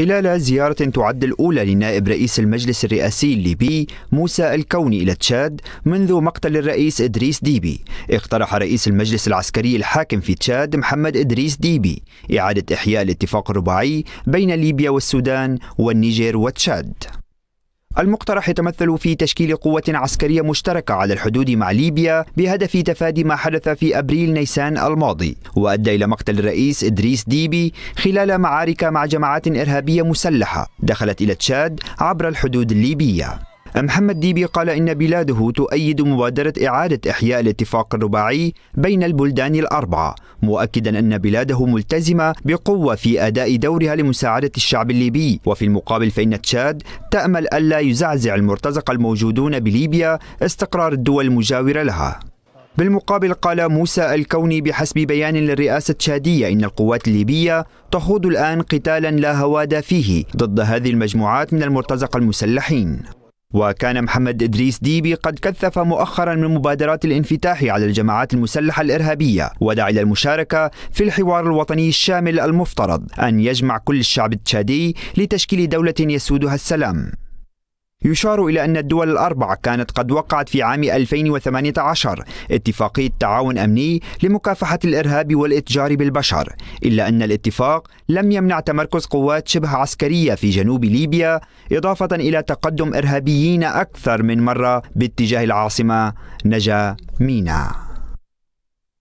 خلال زيارة تعد الأولى لنائب رئيس المجلس الرئاسي الليبي موسى الكوني إلى تشاد منذ مقتل الرئيس إدريس ديبي اقترح رئيس المجلس العسكري الحاكم في تشاد محمد إدريس ديبي إعادة إحياء الاتفاق الرباعي بين ليبيا والسودان والنيجر وتشاد المقترح يتمثل في تشكيل قوة عسكرية مشتركة على الحدود مع ليبيا بهدف تفادي ما حدث في أبريل نيسان الماضي وأدى إلى مقتل الرئيس إدريس ديبي خلال معارك مع جماعات إرهابية مسلحة دخلت إلى تشاد عبر الحدود الليبية محمد ديبي قال إن بلاده تؤيد مبادرة إعادة إحياء الاتفاق الرباعي بين البلدان الأربعة مؤكدا أن بلاده ملتزمة بقوة في أداء دورها لمساعدة الشعب الليبي وفي المقابل فإن تشاد تأمل ألا يزعزع المرتزق الموجودون بليبيا استقرار الدول المجاورة لها بالمقابل قال موسى الكوني بحسب بيان للرئاسة التشادية إن القوات الليبية تخوض الآن قتالا لا هواد فيه ضد هذه المجموعات من المرتزقة المسلحين وكان محمد إدريس ديبي قد كثف مؤخرا من مبادرات الانفتاح على الجماعات المسلحة الإرهابية ودعا إلى المشاركة في الحوار الوطني الشامل المفترض أن يجمع كل الشعب التشادي لتشكيل دولة يسودها السلام يشار إلى أن الدول الأربع كانت قد وقعت في عام 2018 اتفاقية تعاون أمني لمكافحة الإرهاب والإتجار بالبشر، إلا أن الاتفاق لم يمنع تمركز قوات شبه عسكرية في جنوب ليبيا، إضافة إلى تقدم إرهابيين أكثر من مرة باتجاه العاصمة نجا مينا.